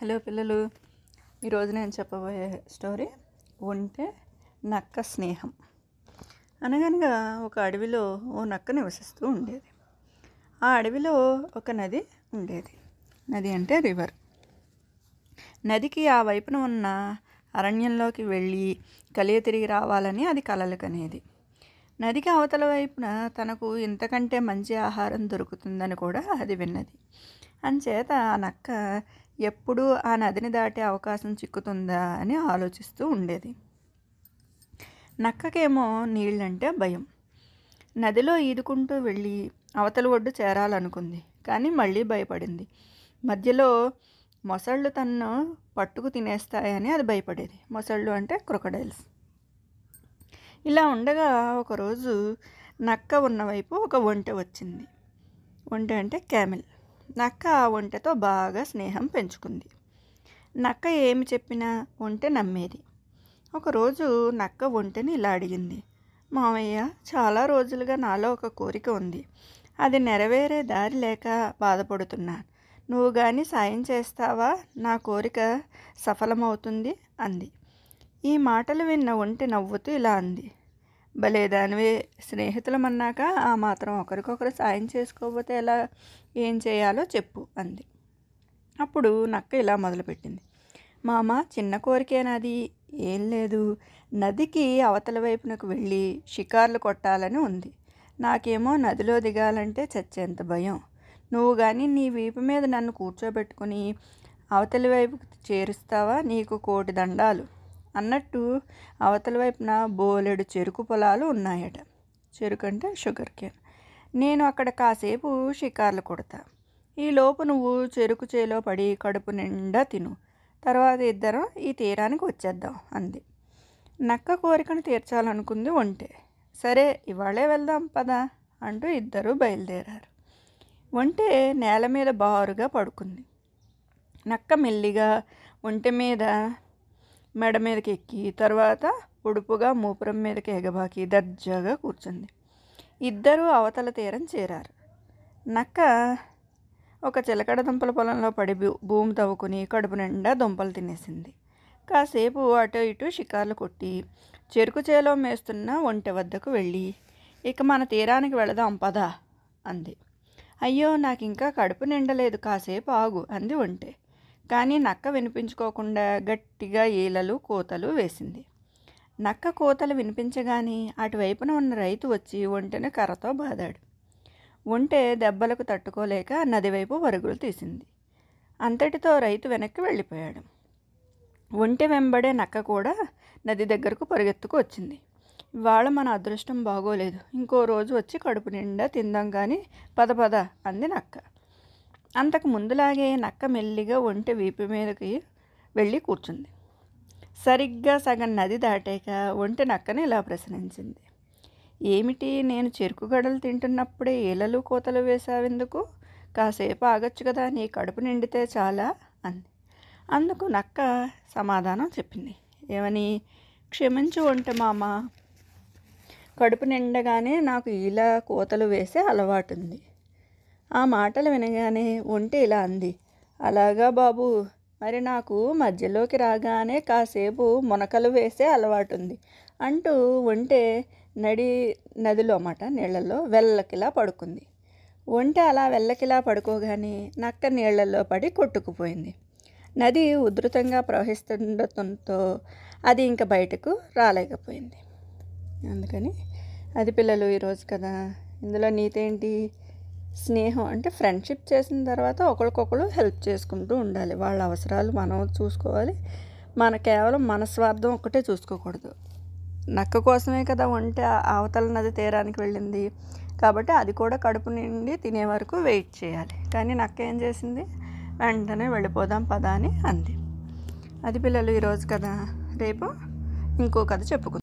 hello పిల్లలు ఈరోజు నేను చెప్పబోయే స్టోరీ ఉంటే నక్క స్నేహం అనగనగా ఒక అడవిలో ఓ నక్క నివసిస్తూ ఉండేది ఆ అడవిలో ఒక నది ఉండేది నది అంటే రివర్ నదికి ఆ వైపున ఉన్న అరణ్యంలోకి వెళ్ళి కలియ తిరిగి రావాలని అది కలలకనేది నదికి అవతల వైపున తనకు ఇంతకంటే మంచి ఆహారం దొరుకుతుందని కూడా అది విన్నది అంచేత ఆ నక్క ఎప్పుడు ఆ నదిని దాటే అవకాశం చిక్కుతుందా అని ఆలోచిస్తూ ఉండేది నక్కకేమో నీళ్ళంటే భయం నదిలో ఈదుకుంటూ వెళ్ళి అవతల ఒడ్డు చేరాలనుకుంది కానీ మళ్ళీ భయపడింది మధ్యలో మొసళ్ళు తన్ను పట్టుకు తినేస్తాయని అది భయపడేది మొసళ్ళు అంటే క్రొకడైల్స్ ఇలా ఉండగా ఒకరోజు నక్క ఉన్నవైపు ఒక వంట వచ్చింది వంట అంటే క్యామిల్ నక్క ఆ ఒంటెతో బాగా స్నేహం పెంచుకుంది నక్క ఏమి చెప్పినా ఒంటె నమ్మేది ఒకరోజు నక్క ఒంటెని ఇలా అడిగింది మామయ్య చాలా రోజులుగా నాలో ఒక కోరిక ఉంది అది నెరవేరే దారి లేక బాధపడుతున్నాను నువ్వు కానీ సాయం చేస్తావా నా కోరిక సఫలమవుతుంది అంది ఈ మాటలు విన్న ఒంటె నవ్వుతూ ఇలా అంది దానివి స్నేహితులం అన్నాక ఆ మాత్రం ఒకరికొకరు సాయం చేసుకోకపోతే ఎలా ఏం చేయాలో చెప్పు అంది అప్పుడు నక్క ఇలా మొదలుపెట్టింది మామ చిన్న కోరికేనాది ఏం లేదు నదికి అవతల వైపునకు వెళ్ళి షికార్లు కొట్టాలని ఉంది నాకేమో నదిలో దిగాలంటే చచ్చేంత భయం నువ్వు కానీ నీ వీపు మీద నన్ను కూర్చోబెట్టుకుని అవతలి వైపు చేరుస్తావా నీకు కోటి దండాలు అన్నట్టు అవతల వైపున బోలెడు చెరుకు పొలాలు ఉన్నాయట చెరుకు అంటే షుగర్ కేన్ నేను అక్కడ కాసేపు షికార్లు కొడతా ఈలోపు నువ్వు చెరుకు చేలో పడి కడుపు నిండా తిను తర్వాత ఇద్దరం ఈ తీరానికి వచ్చేద్దాం అంది నక్క కోరికను తీర్చాలనుకుంది ఒంటే సరే ఇవాళే వెళ్దాం పదా అంటూ ఇద్దరూ బయలుదేరారు ఒంటే నేల మీద బారుగా పడుకుంది నక్క మెల్లిగా ఒంటె మీద మెడ మీదకి ఎక్కి తర్వాత ఉడుపుగా మూపురం మీదకి ఎగబాకి దర్జాగా కూర్చుంది ఇద్దరూ అవతల తీరం చేరారు నక్క ఒక చిలకడ దుంపల పొలంలో పడి భూమి తవ్వుకుని కడుపు నిండా దుంపలు తినేసింది కాసేపు అటు ఇటు షికార్లు కొట్టి చెరుకు చేలో మేస్తున్న ఒంటె వద్దకు వెళ్ళి ఇక మన తీరానికి వెళదాం పదా అంది అయ్యో నాకు ఇంకా కడుపు నిండలేదు కాసేపు ఆగు అంది ఒంటె కానీ నక్క వినిపించుకోకుండా గట్టిగా ఈలలు కోతలు వేసింది నక్క కోతలు వినిపించగానే అటువైపున ఉన్న రైతు వచ్చి ఒంటెను కర్రతో బాదాడు ఒంటె దెబ్బలకు తట్టుకోలేక నదివైపు పరుగులు తీసింది అంతటితో రైతు వెనక్కి వెళ్ళిపోయాడు ఒంటె వెంబడే నక్క కూడా నది దగ్గరకు పరిగెత్తుకు వచ్చింది వాళ్ళ మన అదృష్టం బాగోలేదు ఇంకో రోజు వచ్చి కడుపు నిండా తిందాం కానీ పద పద అంది నక్క అంతకు ముందులాగే నక్క మెల్లిగా ఒంటె వీపు మీదకి వెళ్ళి కూర్చుంది సరిగ్గా సగం నది దాటాక ఒంటె నక్కను ఇలా ప్రశ్నించింది ఏమిటి నేను చెరుకు గడలు తింటున్నప్పుడే ఏలలు కోతలు వేసావెందుకు కాసేపు ఆగచ్చు కదా నీ కడుపు నిండితే చాలా అంది అందుకు నక్క సమాధానం చెప్పింది ఏమని క్షమించు ఒంటె మామ కడుపు నిండగానే నాకు ఇలా కోతలు వేసే అలవాటుంది ఆ మాటలు వినగానే ఒంటి ఇలా అంది అలాగా బాబు మరి నాకు మధ్యలోకి రాగానే కాసేపు మునకలు వేసే అలవాటు ఉంది అంటూ ఒంటే నడి నదిలో అన్నమాట నీళ్ళల్లో వెళ్ళకిలా పడుకుంది ఒంటే అలా వెళ్ళకిలా పడుకోగానే నక్క నీళ్లలో పడి కొట్టుకుపోయింది నది ఉధృతంగా ప్రవహిస్తుండటంతో అది ఇంకా బయటకు రాలేకపోయింది అందుకని అది పిల్లలు ఈరోజు కదా ఇందులో నీతేంటి స్నేహం అంటే ఫ్రెండ్షిప్ చేసిన తర్వాత ఒకరికొకరు హెల్ప్ చేసుకుంటూ ఉండాలి వాళ్ళ అవసరాలు మనం చూసుకోవాలి మన కేవలం మన స్వార్థం ఒక్కటే చూసుకోకూడదు నక్క కోసమే కదా వంట అవతల నది తీరానికి వెళ్ళింది కాబట్టి అది కూడా కడుపు నిండి తినే వరకు వెయిట్ చేయాలి కానీ నక్క ఏం చేసింది వెంటనే వెళ్ళిపోదాం పదా అని అంది అది పిల్లలు ఈరోజు కదా రేపు ఇంకో కథ చెప్పుకుందాం